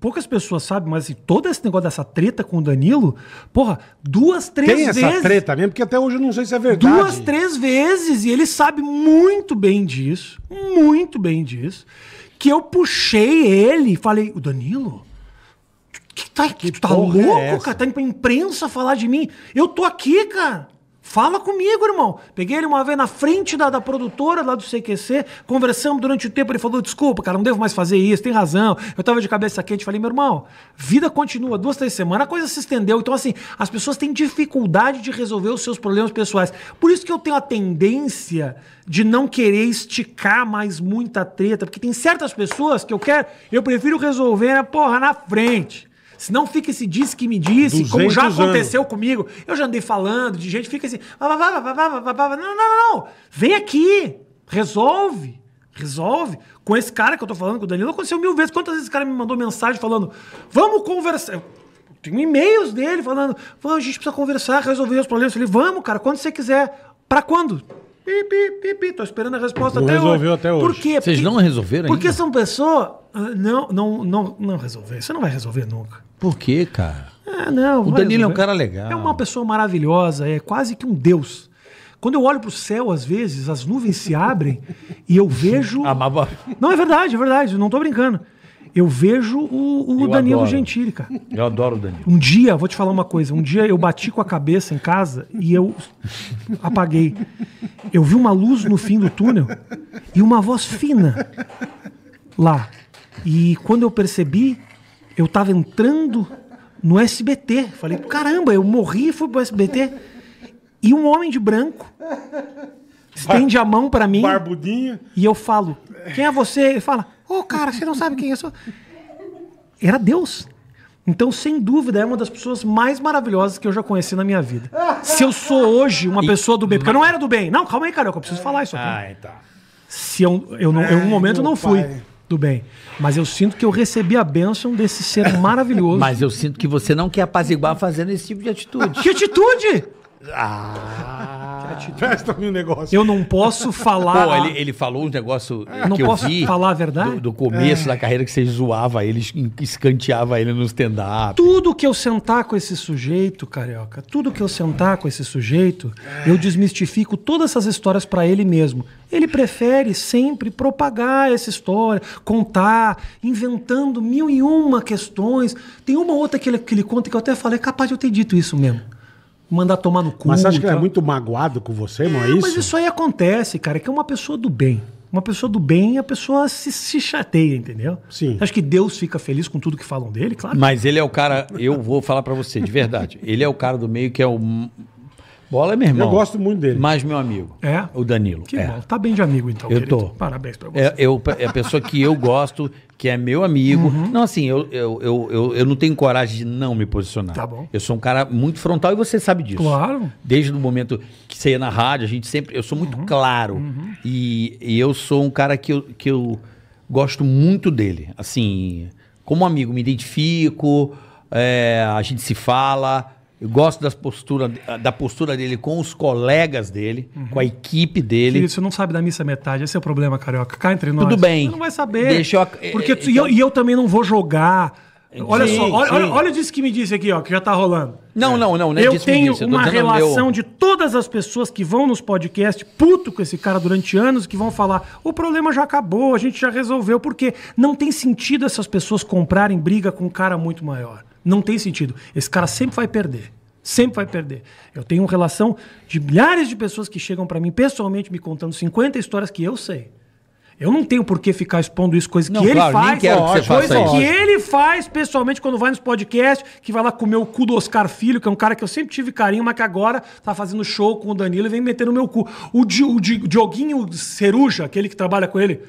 poucas pessoas sabem, mas assim, todo esse negócio dessa treta com o Danilo, porra, duas, três vezes. Tem essa treta mesmo, porque até hoje eu não sei se é verdade. Duas, três vezes, e ele sabe muito bem disso, muito bem disso, que eu puxei ele e falei, o Danilo... Que tá, que, que tu tá é louco, é cara? Tá indo pra imprensa falar de mim? Eu tô aqui, cara. Fala comigo, irmão. Peguei ele uma vez na frente da, da produtora lá do CQC, conversamos durante o tempo. Ele falou: desculpa, cara, não devo mais fazer isso, tem razão. Eu tava de cabeça quente. Falei: meu irmão, vida continua, duas, três semanas, a coisa se estendeu. Então, assim, as pessoas têm dificuldade de resolver os seus problemas pessoais. Por isso que eu tenho a tendência de não querer esticar mais muita treta, porque tem certas pessoas que eu quero, eu prefiro resolver a né, porra na frente. Se não fica esse disse que me disse, como já aconteceu anos. comigo. Eu já andei falando de gente, fica assim. Vá, vá, vá, não, não, não. Vem aqui. Resolve. Resolve. Com esse cara que eu tô falando, com o Danilo, aconteceu mil vezes. Quantas vezes esse cara me mandou mensagem falando, vamos conversar. Tenho e-mails dele falando, vamos, a gente precisa conversar, resolver os problemas. Eu falei, vamos, cara, quando você quiser. Para quando? Pi, pi, Tô esperando a resposta não até resolveu hoje. até hoje. Por quê? Vocês não resolveram Porque ainda? são pessoas... Ah, não, não, não, não resolver. Você não vai resolver nunca. Por quê, cara? Ah, não. O Danilo resolver. é um cara legal. É uma pessoa maravilhosa. É quase que um deus. Quando eu olho pro céu, às vezes, as nuvens se abrem e eu vejo... Amava. Ah, não, é verdade, é verdade. Não tô brincando. Eu vejo o, o eu Danilo adoro. Gentili, cara. Eu adoro o Danilo. Um dia, vou te falar uma coisa. Um dia eu bati com a cabeça em casa e eu apaguei. Eu vi uma luz no fim do túnel e uma voz fina lá. E quando eu percebi, eu tava entrando no SBT. Falei, caramba, eu morri e fui pro SBT. E um homem de branco estende a mão para mim. Barbudinho. E eu falo, quem é você? Ele fala, ô oh, cara, você não sabe quem eu sou. Era Deus. Então, sem dúvida, é uma das pessoas mais maravilhosas que eu já conheci na minha vida. Se eu sou hoje uma e... pessoa do bem, porque eu não era do bem. Não, calma aí, cara, eu preciso falar isso aqui. Ah, então. Se eu, eu, não, um é, momento, não fui. Pai do bem. Mas eu sinto que eu recebi a bênção desse ser maravilhoso. Mas eu sinto que você não quer apaziguar fazendo esse tipo de atitude. Que atitude? Ah, presta um negócio. Eu não posso falar. Pô, ele, ele falou um negócio é. que eu vi. falar a verdade? Do, do começo é. da carreira que você zoava ele, escanteava ele no stand-up. Tudo que eu sentar com esse sujeito, carioca, tudo que eu sentar com esse sujeito, eu desmistifico todas essas histórias para ele mesmo. Ele prefere sempre propagar essa história, contar, inventando mil e uma questões. Tem uma outra que ele, que ele conta que eu até falei, é capaz de eu ter dito isso mesmo mandar tomar no cu. Mas você acha que ele é muito magoado com você, é, não é isso? Mas isso aí acontece, cara, que é uma pessoa do bem. Uma pessoa do bem, a pessoa se, se chateia, entendeu? Sim. Acho que Deus fica feliz com tudo que falam dele, claro. Mas ele é o cara, eu vou falar para você, de verdade. Ele é o cara do meio que é o Bola é meu irmão. Eu gosto muito dele. Mais meu amigo. É? O Danilo. Que é. bom. Tá bem de amigo, então. Eu querido. tô. Parabéns pra é, você. É, eu, é a pessoa que eu gosto, que é meu amigo. Uhum. Não, assim, eu, eu, eu, eu, eu não tenho coragem de não me posicionar. Tá bom. Eu sou um cara muito frontal e você sabe disso. Claro. Desde o momento que você ia na rádio, a gente sempre. Eu sou muito uhum. claro. Uhum. E, e eu sou um cara que eu, que eu gosto muito dele. Assim, como amigo, me identifico, é, a gente se fala. Eu gosto das postura, da postura dele com os colegas dele, uhum. com a equipe dele. Filho, você não sabe da missa metade. Esse é o problema, Carioca. Cá entre nós. Tudo bem. Você não vai saber. Deixa eu... É, porque então... e, eu, então- e eu também não vou jogar... É, olha sim, só, olha, olha, disso que me disse aqui, ó, que já tá rolando. Não, é. não, não, não é Eu tenho disse, eu uma relação meu... de todas as pessoas que vão nos podcasts, puto com esse cara durante anos, que vão falar: o problema já acabou, a gente já resolveu, porque não tem sentido essas pessoas comprarem briga com um cara muito maior. Não tem sentido. Esse cara sempre vai perder. Sempre vai perder. Eu tenho uma relação de milhares de pessoas que chegam para mim pessoalmente me contando 50 histórias que eu sei. Eu não tenho por que ficar expondo isso, coisa não, que claro, ele faz, quero que você coisa faça que isso. ele faz pessoalmente quando vai nos podcasts, que vai lá comer o cu do Oscar Filho, que é um cara que eu sempre tive carinho, mas que agora tá fazendo show com o Danilo e vem meter no meu cu. O, Di, o, Di, o Dioguinho Ceruja, aquele que trabalha com ele,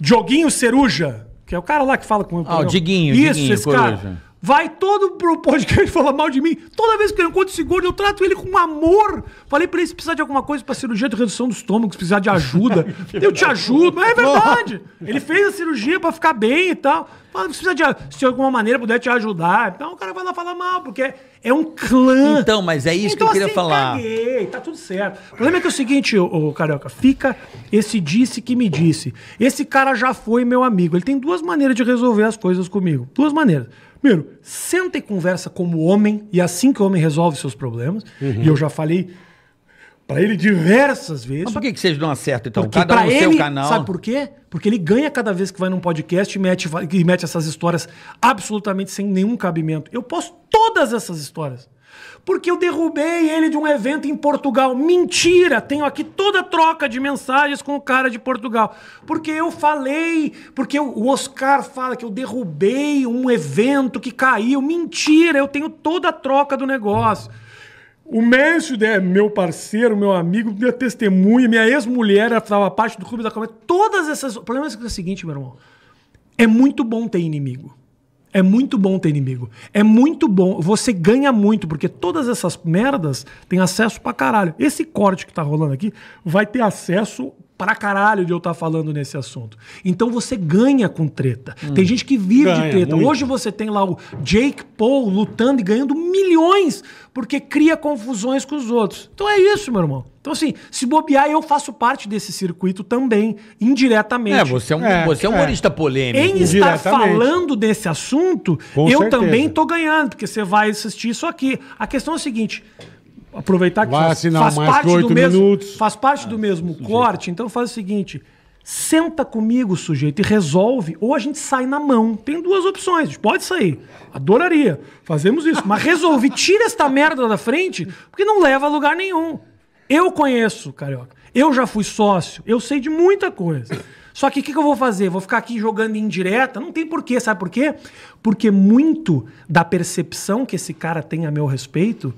Dioguinho Ceruja, que é o cara lá que fala com o. Ah, o Diguinho, Isso, Diguinho, esse coruja. cara. Vai todo pro podcast falar mal de mim. Toda vez que eu encontro esse gordo, eu trato ele com amor. Falei pra ele se precisar de alguma coisa pra cirurgia de redução do estômago, se precisar de ajuda. É eu te ajudo. Mas é verdade. Ele fez a cirurgia pra ficar bem e tal. Fala, se precisa de, se de alguma maneira puder te ajudar. Então o cara vai lá falar mal, porque é um clã. Então, mas é isso então, que eu então, queria assim, falar. Caguei, tá tudo certo. O problema é que é o seguinte, ô, ô, Carioca, fica esse disse que me disse. Esse cara já foi meu amigo. Ele tem duas maneiras de resolver as coisas comigo. Duas maneiras. Primeiro, senta e conversa como homem, e é assim que o homem resolve seus problemas. Uhum. E eu já falei para ele diversas vezes. Mas por que, que vocês não acertam, então? Porque Cada um ele, seu canal. Sabe por quê? Porque ele ganha cada vez que vai num podcast e mete, e mete essas histórias absolutamente sem nenhum cabimento. Eu posto todas essas histórias. Porque eu derrubei ele de um evento em Portugal. Mentira! Tenho aqui toda a troca de mensagens com o cara de Portugal. Porque eu falei, porque o Oscar fala que eu derrubei um evento que caiu. Mentira! Eu tenho toda a troca do negócio. O Mércio, é meu parceiro, meu amigo, minha testemunha, minha ex-mulher, ela estava parte do clube da comédia. Todas essas. O problema é o seguinte, meu irmão. É muito bom ter inimigo. É muito bom ter inimigo. É muito bom. Você ganha muito, porque todas essas merdas têm acesso pra caralho. Esse corte que tá rolando aqui vai ter acesso pra caralho de eu estar tá falando nesse assunto. Então você ganha com treta. Hum. Tem gente que vive ganha, de treta. Muito. Hoje você tem lá o Jake Paul lutando e ganhando milhões porque cria confusões com os outros. Então é isso, meu irmão. Então, assim, se bobear, eu faço parte desse circuito também, indiretamente. É, você é um, é, você é um é. humorista polêmico. Em estar falando desse assunto, com eu certeza. também tô ganhando, porque você vai assistir isso aqui. A questão é a seguinte: aproveitar que Vai faz, assinar faz mais parte do mesmo, faz parte ah, do mesmo sujeito. corte, então faz o seguinte, senta comigo, sujeito, e resolve, ou a gente sai na mão. Tem duas opções, a gente pode sair. Adoraria, fazemos isso, mas resolve, tira esta merda da frente, porque não leva a lugar nenhum. Eu conheço, carioca. Eu já fui sócio, eu sei de muita coisa. Só que o que, que, eu vou fazer? Vou ficar aqui jogando indireta? Não tem porquê, sabe por quê? Porque muito da percepção que esse cara tem a meu respeito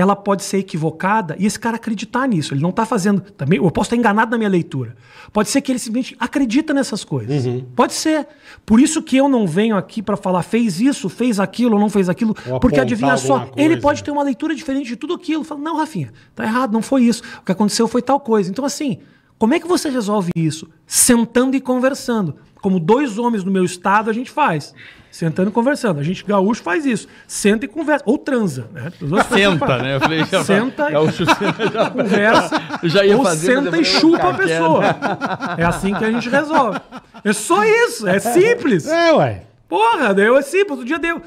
ela pode ser equivocada e esse cara acreditar nisso. Ele não está fazendo. Também, eu posso estar enganado na minha leitura. Pode ser que ele simplesmente acredita nessas coisas. Uhum. Pode ser. Por isso que eu não venho aqui para falar fez isso, fez aquilo, não fez aquilo. porque adivinha só, coisa. ele pode ter uma leitura diferente de tudo aquilo. Fala, não, Rafinha, tá errado, não foi isso. O que aconteceu foi tal coisa. Então, assim. Como é que você resolve isso? Sentando e conversando. Como dois homens no meu estado, a gente faz. Sentando e conversando. A gente, gaúcho, faz isso. Senta e conversa. Ou transa, né? Senta, né? Eu falei, já senta gaúcho, e já, conversa. Já ia ou fazer, senta e chupa a pessoa. É assim que a gente resolve. É só isso. É simples. É, ué. Porra, deu é simples. Outro dia deu.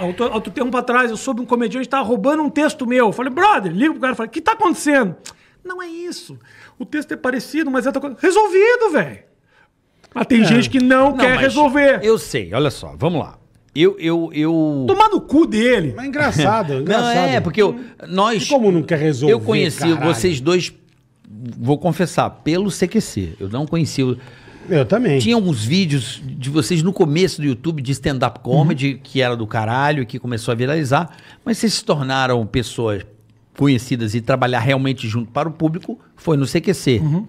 Outro, outro tempo atrás, eu soube um comediante que estava roubando um texto meu. Eu falei, brother, liga pro cara e falei, o que está acontecendo? Não é isso. O texto é parecido, mas é outra coisa. Resolvido, velho. Mas tem é. gente que não, não quer resolver. Eu sei, olha só, vamos lá. Eu, eu, eu... Tomar no cu dele. Mas é engraçado, é engraçado. Não, é, porque eu, nós... E como não quer resolver, Eu conheci caralho. vocês dois, vou confessar, pelo CQC. Eu não conheci... Eu também. Tinha uns vídeos de vocês no começo do YouTube de stand-up comedy, uhum. que era do caralho, que começou a viralizar. Mas vocês se tornaram pessoas conhecidas e trabalhar realmente junto para o público foi no CQC. Uhum.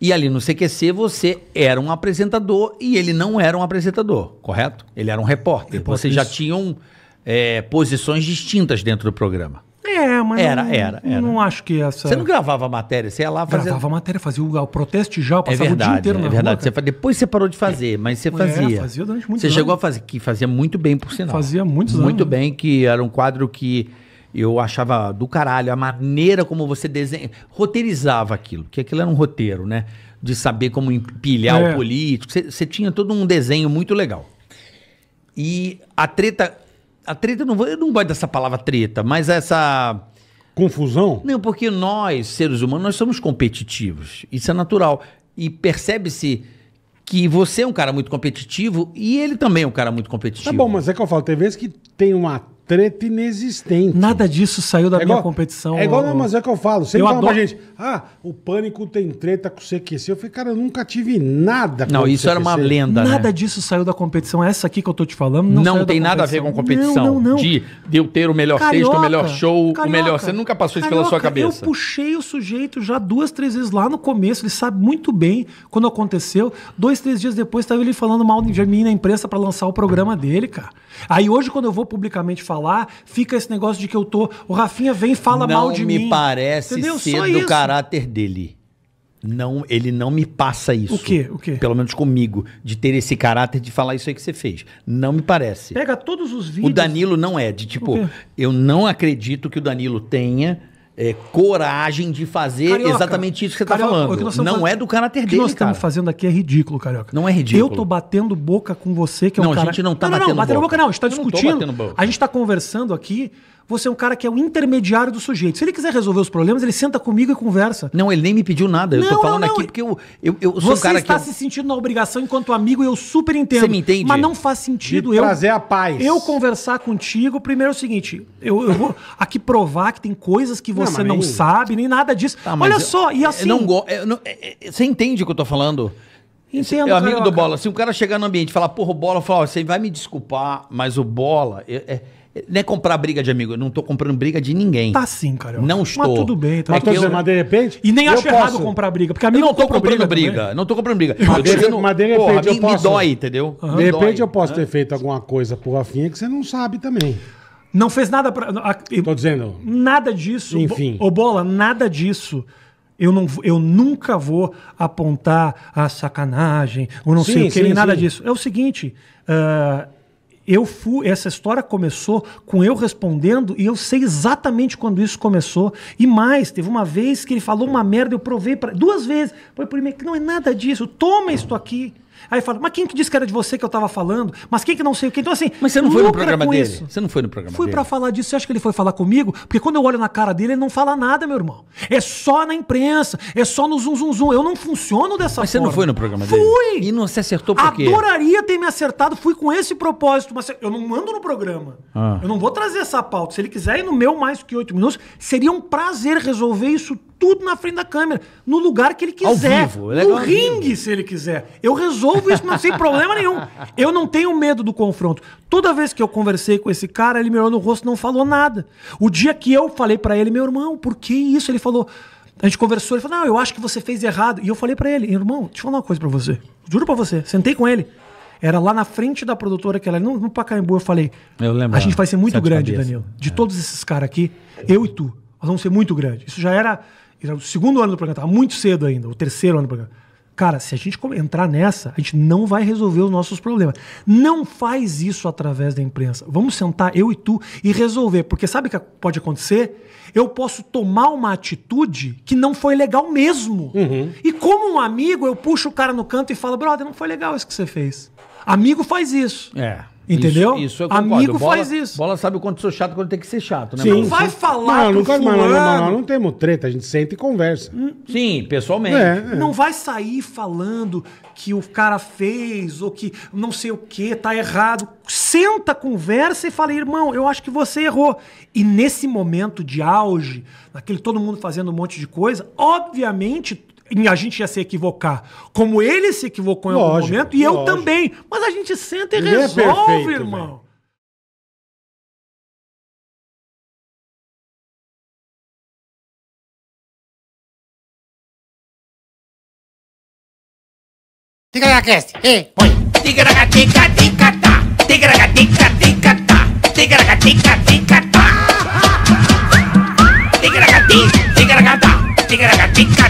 E ali no CQC você era um apresentador e ele não era um apresentador, correto? Ele era um repórter. repórter é, Vocês já tinham é, posições distintas dentro do programa. É, mas era, não, era, era. não acho que essa. Você não gravava matéria, você ia lá fazer. Gravava matéria, fazia o, o protesto já, é passava é verdade, o dia inteiro é, na É verdade. Rua, você, depois você parou de fazer, é. mas você fazia. É, fazia durante muito Você anos. chegou a fazer, que fazia muito bem, por sinal. Fazia muitos muito anos. Muito bem, que era um quadro que eu achava do caralho a maneira como você desenha, roteirizava aquilo, que aquilo era um roteiro, né? De saber como empilhar é. o político. Você tinha todo um desenho muito legal. E a treta, a treta não, eu não gosto dessa palavra treta, mas essa confusão? Não, porque nós, seres humanos, nós somos competitivos. Isso é natural. E percebe-se que você é um cara muito competitivo e ele também é um cara muito competitivo. Tá bom, mas é que eu falo, tem vezes que tem uma treta inexistente. Nada disso saiu da é minha igual, competição. É igual, não, mas é que eu falo. Sempre eu fala adoro... pra gente, ah, o pânico tem treta com o CQC. Eu falei, cara, eu nunca tive nada com Não, isso CQC. era uma lenda. Nada né? disso saiu da competição. Essa aqui que eu tô te falando não, não tem nada a ver com competição. Não, não, não. De, de eu ter o melhor carioca, texto, o melhor show, carioca, o melhor. Você nunca passou isso carioca, pela sua cabeça. Eu puxei o sujeito já duas, três vezes lá no começo. Ele sabe muito bem quando aconteceu. Dois, três dias depois, tava ele falando mal de mim na imprensa para lançar o programa dele, cara. Aí hoje, quando eu vou publicamente falar, falar, fica esse negócio de que eu tô. O Rafinha vem e fala não mal de mim. Não me parece entendeu? ser do caráter dele. Não, ele não me passa isso. O quê? O quê? Pelo menos comigo, de ter esse caráter de falar isso aí que você fez. Não me parece. Pega todos os vídeos. O Danilo não é de tipo, eu não acredito que o Danilo tenha é, coragem de fazer Carioca, exatamente isso que você está falando. Não é do caráter dele, O que nós estamos cara. fazendo aqui é ridículo, Carioca. Não é ridículo. Eu tô batendo boca com você, que é não, cara... Não, a gente não tá não, batendo, não, batendo boca. não, a gente tá discutindo. A gente tá conversando aqui você é um cara que é o intermediário do sujeito. Se ele quiser resolver os problemas, ele senta comigo e conversa. Não, ele nem me pediu nada. Eu não, tô falando não, não. aqui porque eu, eu, eu sou você um cara que... Você está se sentindo na obrigação enquanto amigo e eu super entendo. Você me entende? Mas não faz sentido De eu... trazer a paz. Eu conversar contigo, primeiro é o seguinte, eu, eu vou aqui provar que tem coisas que você não, nem... sabe, nem nada disso. Tá, Olha só, e assim... Não go... não... É, é, você entende o que eu tô falando? Entendo, é amigo do Bola. Se um cara chegar no ambiente e falar, porra, o Bola, falar, você vai me desculpar, mas o Bola. É, é, não é comprar briga de amigo, eu não tô comprando briga de ninguém. Tá sim, cara. Não estou. Mas tudo bem, tá? Mas, é eu, mas de repente. E nem acho posso. errado comprar briga, porque amigo eu não tô comprando briga. briga não tô comprando briga. Mas, eu de, dizendo, mas de repente porra, eu me, posso. Me dói, entendeu? Uhum. De repente dói, eu posso né? ter é. feito alguma coisa pro Rafinha que você não sabe também. Não fez nada pra. A, Tô dizendo. Nada disso. Enfim. Ô, Bola, nada disso eu, não, eu nunca vou apontar a sacanagem, ou não sim, sei o que, nem nada sim. disso. É o seguinte. Uh, eu fui, essa história começou com eu respondendo e eu sei exatamente quando isso começou. E mais, teve uma vez que ele falou uma merda, eu provei para duas vezes. Foi por e que não é nada disso. Toma isso aqui. Aí fala, mas quem que disse que era de você que eu estava falando? Mas quem que não sei o quê? Então assim, Mas você não foi no programa dele? Isso. Você não foi no programa Fui dele? Fui para falar disso. Você acha que ele foi falar comigo? Porque quando eu olho na cara dele, ele não fala nada, meu irmão. É só na imprensa, é só no zum zum zum. Eu não funciono dessa mas forma. Mas você não foi no programa dele? Fui! E não se acertou por quê? Adoraria ter me acertado. Fui com esse propósito, mas eu não mando no programa. Ah. Eu não vou trazer essa pauta. Se ele quiser ir no meu mais que oito minutos, seria um prazer resolver isso tudo na frente da câmera, no lugar que ele quiser. Ao vivo, no é ringue, se ele quiser. Eu resolvo isso não sem problema nenhum. Eu não tenho medo do confronto. Toda vez que eu conversei com esse cara, ele me olhou no rosto não falou nada. O dia que eu falei para ele, meu irmão, por que isso? Ele falou. A gente conversou, ele falou: Não, eu acho que você fez errado. E eu falei para ele: Irmão, deixa eu falar uma coisa para você. Juro para você. Sentei com ele. Era lá na frente da produtora que ela, no, no Pacaembu, eu falei: eu lembro, A gente vai ser muito grande, Daniel Danilo. De é. todos esses caras aqui, eu e tu. Nós vamos ser muito grandes. Isso já era era o segundo ano do programa, estava muito cedo ainda, o terceiro ano do programa. Cara, se a gente entrar nessa, a gente não vai resolver os nossos problemas. Não faz isso através da imprensa. Vamos sentar, eu e tu, e resolver. Porque sabe o que pode acontecer? Eu posso tomar uma atitude que não foi legal mesmo. Uhum. E como um amigo, eu puxo o cara no canto e falo, brother, não foi legal isso que você fez. Amigo faz isso. É. Entendeu? Isso, isso eu concordo. Amigo bola, faz isso. Bola sabe o quanto sou chato, quando tem que ser chato, né? Sim, não vai falar não, nunca, fulano... Mas, não, não, não, temos treta, a gente senta e conversa. Hum. Sim, pessoalmente. É, é. Não vai sair falando que o cara fez ou que não sei o que, tá errado. Senta, conversa e fala, irmão, eu acho que você errou. E nesse momento de auge, naquele todo mundo fazendo um monte de coisa, obviamente em a gente já se equivocar, como ele se equivocou em lógico, algum momento, e lógico. eu também. Mas a gente senta e ele é resolve, é perfeito, irmão. Véio. ei, põe. tica, ticatá. Tica ticatá. Tigaracatica, tica, tica, ticatá. Tica